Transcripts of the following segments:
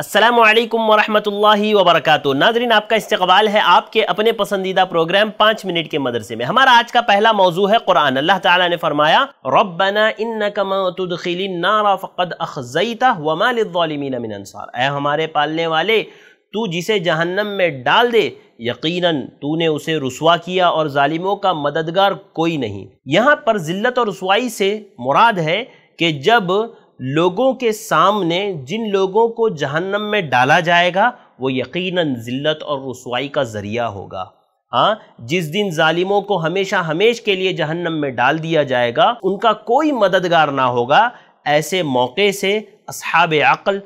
असलम वरहमतुल्लाहि वबरकत नाजरीन आपका इस्तकबाल है आपके अपने पसंदीदा प्रोग्राम पाँच मिनट के मदरसे में हमारा आज का पहला मौजू है कुरान अल्लाह ताला ने फरमाया रबना इन नारा फ़कद अखजईता वमालिमिन अनसार ए हमारे पालने वाले तू जिसे जहन्नम में डाल दे यकीनन तूने उसे रसवा किया और ालिमों का मददगार कोई नहीं यहाँ पर ज़िल्त और रसवाई से मुराद है कि जब लोगों के सामने जिन लोगों को जहन्नम में डाला जाएगा वो यकीनन ज़िल्लत और रसवाई का ज़रिया होगा हाँ जिस दिन ालिमों को हमेशा हमेश के लिए जहन्नम में डाल दिया जाएगा उनका कोई मददगार ना होगा ऐसे मौके से असहाब अक़ल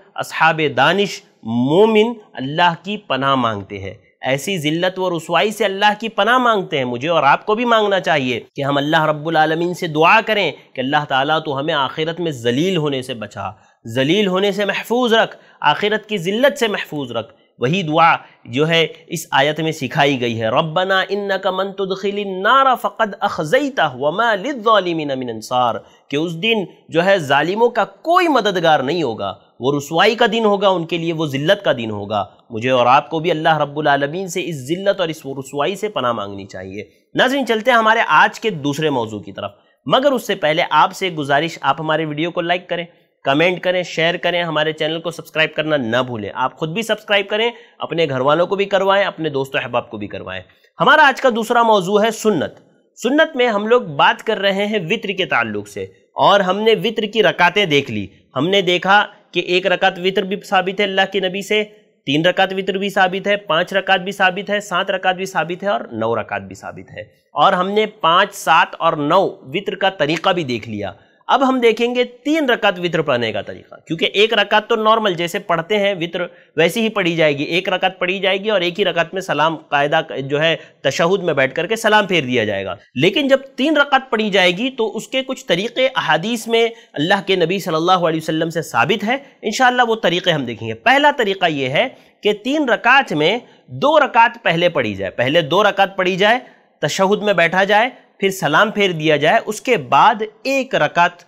अब दानिश मोमिन अल्लाह की पनाह मांगते हैं ऐसी ज़िल्लत व रसवाई से अल्लाह की पनाह मांगते हैं मुझे और आपको भी मांगना चाहिए कि हम अल्लाह रब्बुल आलमीन से दुआ करें कि अल्लाह ताला तो हमें आखिरत में जलील होने से बचा जलील होने से महफूज रख आखिरत की ज़िल्लत से महफूज रख वही दुआ जो है इस आयत में सिखाई गई है रब्बना इन्न का मन तदखिल नारा फ़कद अखजईता वमा लिमिन अनसार कि उस दिन जो है ालिमों का कोई मददगार नहीं होगा वो रसवाई का दिन होगा उनके लिए वो ज़िल्त का दिन होगा मुझे और आपको भी अल्लाह रब्लमीन से इस ज़िल्त और इस रसवाई से पना मांगनी चाहिए नाजरीन चलते हैं हमारे आज के दूसरे मौजू की तरफ मगर उससे पहले आपसे गुजारिश आप हमारे वीडियो को लाइक करें कमेंट करें शेयर करें हमारे चैनल को सब्सक्राइब करना ना भूलें आप खुद भी सब्सक्राइब करें अपने घर वालों को भी करवाएं अपने दोस्तों अहबाब को भी करवाएं हमारा आज का दूसरा मौजू है सुन्नत सुन्नत में हम लोग बात कर रहे हैं वित्र के ताल्लुक से और हमने वित्र की रकातें देख ली हमने देखा कि एक रकात वितर भी साबित है अल्लाह के नबी से तीन रकात वितर भी साबित है पांच रकात भी साबित है सात रकात भी साबित है और नौ रकात भी साबित है और हमने पाँच सात और नौ वितर का तरीका भी देख लिया अब हम देखेंगे तीन रकात वित्र पढ़ने का तरीका क्योंकि एक रकात तो नॉर्मल जैसे पढ़ते हैं वित्र वैसी ही पढ़ी जाएगी एक रकात पढ़ी जाएगी और एक ही रकात में सलाम कायदा जो है तशहद में बैठ करके सलाम फेर दिया जाएगा लेकिन जब तीन रकात पढ़ी जाएगी तो उसके कुछ तरीक़े अहादीस में अल्लाह के नबी सल्लल्लाहु अलैहि वसल्लम से साबित है इन वो तरीक़े हम देखेंगे पहला तरीका ये है कि तीन रकात में दो रकात पहले पढ़ी जाए पहले दो रकात पढ़ी जाए तशहद में बैठा जाए फिर सलाम फेर दिया जाए उसके बाद एक रकत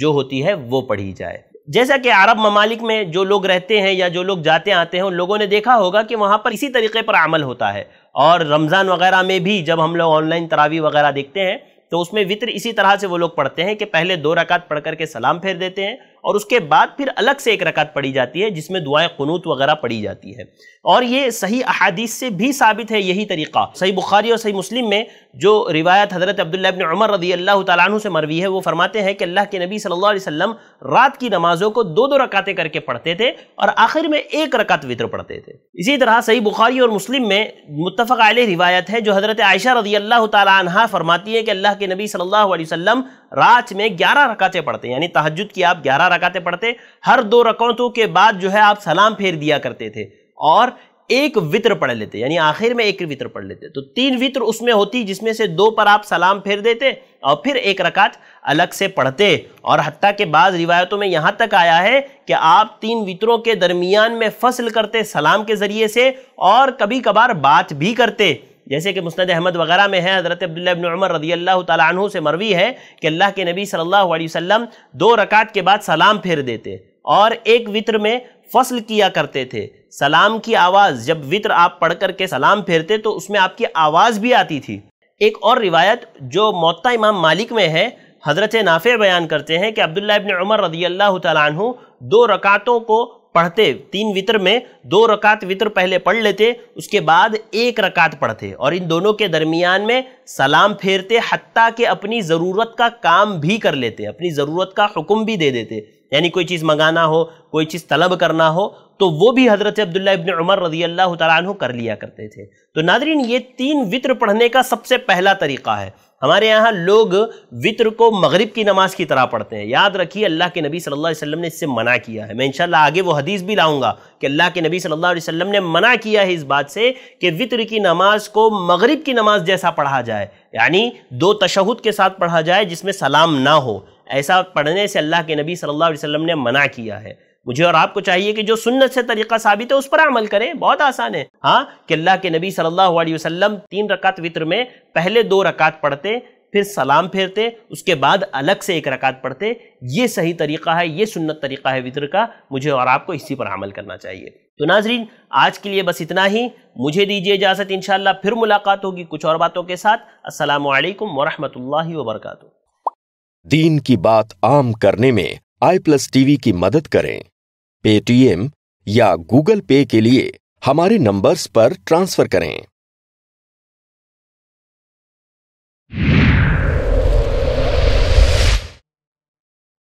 जो होती है वो पढ़ी जाए जैसा कि अरब ममालिक में जो लोग रहते हैं या जो लोग जाते आते हैं उन लोगों ने देखा होगा कि वहाँ पर इसी तरीके पर अमल होता है और रमज़ान वगैरह में भी जब हम लोग ऑनलाइन तरावी वगैरह देखते हैं तो उसमें वित्र इसी तरह से वो लोग पढ़ते हैं कि पहले दो रकात पढ़ करके सलाम फेर देते हैं और उसके बाद फिर अलग से एक रकात पढ़ी जाती है जिसमें दुआएं खनूत वगैरह पढ़ी जाती है और ये सही अहादीस से भी साबित है यही तरीका सही बुखारी और सही मुस्लिम में जो रिवायत हज़रत अब्दुल्ला उमर रदी अल्लाह तु से मरवी है वो फरमाते हैं कि अल्लाह के नबी सल्लल्लाहु अलैहि वसल्लम रात की नमाज़ों को दो दो रकातें करके पढ़ते थे और आखिर में एक रकात वितर पढ़ते थे इसी तरह सही बुखारी और मुस्लिम में मुतफ़ आल रिवायत है जो हज़रत आयशा रदी अल्लाह तह फरमाती है कि अल्लाह के नबी सल्ला वसम रात में ग्यारह रकातें पढ़ते यानी तहजद की आप ग्यारह रकातें पढ़ते हर दो रकौतों के बाद जो है आप सलाम फेर दिया करते थे और एक वित्र पढ़ लेते यानी आखिर में एक वित्र पढ़ लेते तो तीन वित्र उसमें होती जिसमें से दो पर आप सलाम फेर देते और फिर एक रकात अलग से पढ़ते और हती के बाद रिवायतों में यहाँ तक आया है कि आप तीन वितरों के दरमियान में फसल करते सलाम के ज़रिए से और कभी कभार बात भी करते जैसे कि मुस्ंद अहमद वगैरह में है हज़रत अब्दुल्लाबिन उमर रदी अल्लाह तु से मरवी है कि अल्लाह के नबी सल्लल्लाहु अलैहि वसल्लम दो रकात के बाद सलाम फेर देते और एक वित्र में फसल किया करते थे सलाम की आवाज़ जब वित्र आप पढ़ करके सलाम फेरते तो उसमें आपकी आवाज़ भी आती थी एक और रिवायत जो मोता इमाम मालिक में है हज़रत नाफ़े बयान करते हैं कि अब्दुल्लाबिन उमर रदी अल्लाह तु दो रकातों को पढ़ते तीन वितर में दो रकात वितर पहले पढ़ लेते उसके बाद एक रकात पढ़ते और इन दोनों के दरमियान में सलाम फेरते हती के अपनी ज़रूरत का काम भी कर लेते अपनी ज़रूरत का हुक्म भी दे देते यानी कोई चीज़ मंगाना हो कोई चीज़ तलब करना हो तो वो भी हज़रत अब्दुल्ला इबन उमर रजी अल्लाह तु कर लिया करते थे तो नादरीन ये तीन वित्र पढ़ने का सबसे पहला तरीका है हमारे यहाँ लोग वितर को मगरिब की नमाज की तरह पढ़ते हैं याद रखिए अल्लाह के नबी सल्लल्लाहु अलैहि वसल्लम ने इससे मना किया है मैं इंशाल्लाह आगे वो हदीस भी लाऊंगा कि अल्लाह के नबी सल्लल्लाहु अलैहि वसल्लम ने मना किया है इस बात से कि वित्र की नमाज को मगरिब की नमाज जैसा पढ़ा जाए यानी दो तशहद के साथ पढ़ा जाए जिसमें सलाम ना हो ऐसा पढ़ने से अल्लाह के नबी सल्लल्लाहु अलैहि वसल्लम ने मना किया है मुझे और आपको चाहिए कि जो सुन्नत से तरीका साबित है उस पर अमल करें बहुत आसान है हाँ कि अल्लाह के नबी सल्लल्लाहु अलैहि वसल्लम तीन रकात वित्र में पहले दो रकात पढ़ते फिर सलाम फेरते उसके बाद अलग से एक रकात पढ़ते ये सही तरीका है ये सुन्नत तरीका है वितर का मुझे और आपको इसी पर अमल करना चाहिए तो नाजरीन आज के लिए बस इतना ही मुझे दीजिए इजाज़त इन फिर मुलाकात होगी कुछ और बातों के साथ असलकम वरहमल वबरक दीन की बात आम करने में आई प्लस टीवी की मदद करें पेटीएम या गूगल पे के लिए हमारे नंबर्स पर ट्रांसफर करें